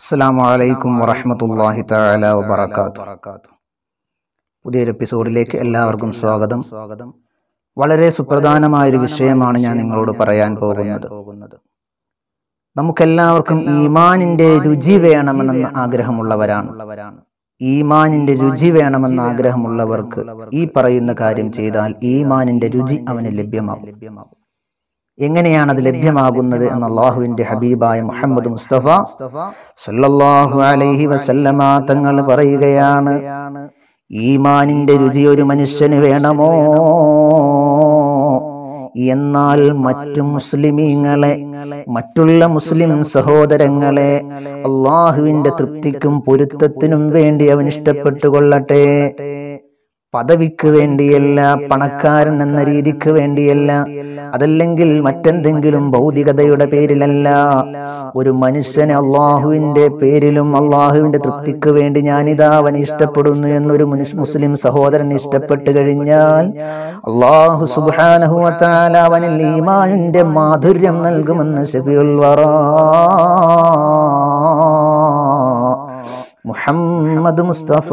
അസ്സാം വലൈക്കും വറഹമത്തല്ലാഹി താല വബർക്കാത്തു പുതിയൊരു എപ്പിസോഡിലേക്ക് എല്ലാവർക്കും സ്വാഗതം സ്വാഗതം വളരെ സുപ്രധാനമായൊരു വിഷയമാണ് ഞാൻ നിങ്ങളോട് പറയാൻ പോകുന്നത് നമുക്കെല്ലാവർക്കും ഈമാനിൻ്റെ രുചി വേണമെന്ന ആഗ്രഹമുള്ളവരാണ് ഈമാനിൻ്റെ രുചി വേണമെന്ന ആഗ്രഹമുള്ളവർക്ക് ഈ പറയുന്ന കാര്യം ചെയ്താൽ ഈമാനിൻ്റെ രുചി അവന് ലഭ്യമാകും ലഭ്യമാകും എങ്ങനെയാണ് അത് ലഭ്യമാകുന്നത് എന്ന് അള്ളാഹുവിന്റെ ഹബീബായ മുഹമ്മദ് മുസ്തഫ സല്ലല്ലാഹു അലൈഹി വസല്ലമ തങ്ങൾ പറയുകയാണ് ഈമാനിന്റെ രുചി ഒരു മനുഷ്യന് വേണമോ എന്നാൽ മറ്റു മുസ്ലിമീങ്ങളെ മറ്റുള്ള മുസ്ലിം സഹോദരങ്ങളെ അള്ളാഹുവിന്റെ തൃപ്തിക്കും പൊരുത്തത്തിനും വേണ്ടി അവൻ ഇഷ്ടപ്പെട്ടുകൊള്ളട്ടെ പദവിക്ക് വേണ്ടിയല്ല പണക്കാരൻ എന്ന രീതിക്ക് വേണ്ടിയല്ല അതല്ലെങ്കിൽ മറ്റെന്തെങ്കിലും ഭൗതികതയുടെ പേരിലല്ല ഒരു മനുഷ്യനെ അള്ളാഹുവിന്റെ പേരിലും അള്ളാഹുവിന്റെ തൃപ്തിക്ക് വേണ്ടി ഇതാ അവൻ ഇഷ്ടപ്പെടുന്നു എന്നൊരു മുസ്ലിം സഹോദരൻ ഇഷ്ടപ്പെട്ടു കഴിഞ്ഞാൽ അള്ളാഹു സുബാനഹുല അവനിൽ ഈമാനിന്റെ മാധുര്യം നൽകുമെന്ന് ഷബിയുൽ വറ മുഹമ്മദ് മുസ്തഫ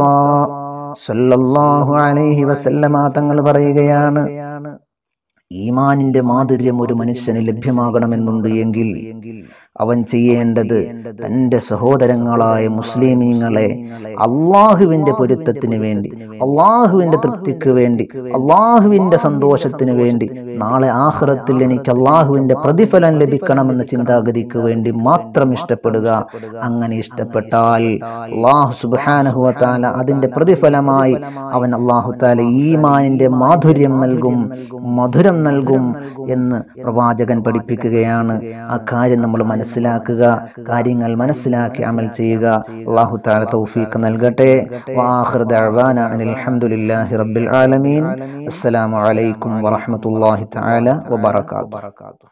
സല്ലല്ലാഹു അലൈഹി വസല്ലമ തങ്ങൾ പറയുകയാണ് ഈമാനിന്റെ മാധുര്യം ഒരു മനുഷ്യന് ലഭ്യമാകണമെന്നുണ്ട് എങ്കിൽ അവൻ ചെയ്യേണ്ടത് തൻ്റെ സഹോദരങ്ങളായ മുസ്ലിമീങ്ങളെ അള്ളാഹുവിൻ്റെ പൊരുത്തത്തിന് വേണ്ടി അള്ളാഹുവിൻ്റെ തൃപ്തിക്ക് വേണ്ടി അള്ളാഹുവിൻ്റെ സന്തോഷത്തിന് വേണ്ടി നാളെ ആഹ്റത്തിൽ എനിക്ക് അള്ളാഹുവിൻ്റെ പ്രതിഫലം ലഭിക്കണമെന്ന ചിന്താഗതിക്ക് വേണ്ടി മാത്രം ഇഷ്ടപ്പെടുക അങ്ങനെ ഇഷ്ടപ്പെട്ടാൽ അള്ളാഹു സുബാനഹുവത്താല അതിൻ്റെ പ്രതിഫലമായി അവൻ അള്ളാഹുത്താല ഈമാനിൻ്റെ മാധുര്യം നൽകും മധുരം നൽകും എന്ന് പ്രവാചകൻ പഠിപ്പിക്കുകയാണ് ആ കാര്യം നമ്മൾ മനസ്സിലാക്കി മനസ്സിലാക്കുക കാര്യങ്ങൾ മനസ്സിലാക്കി അമൽ ചെയ്യുക അള്ളാഹു താഴെ തൗഫീഖ് നൽകട്ടെ അലഹമുല്ലാഹി റബ്ബിൽ ആലമീൻ അസ്സലാമു അലൈക്കും വറഹമത്തല്ലാഹി താല വബർക്കാത്തു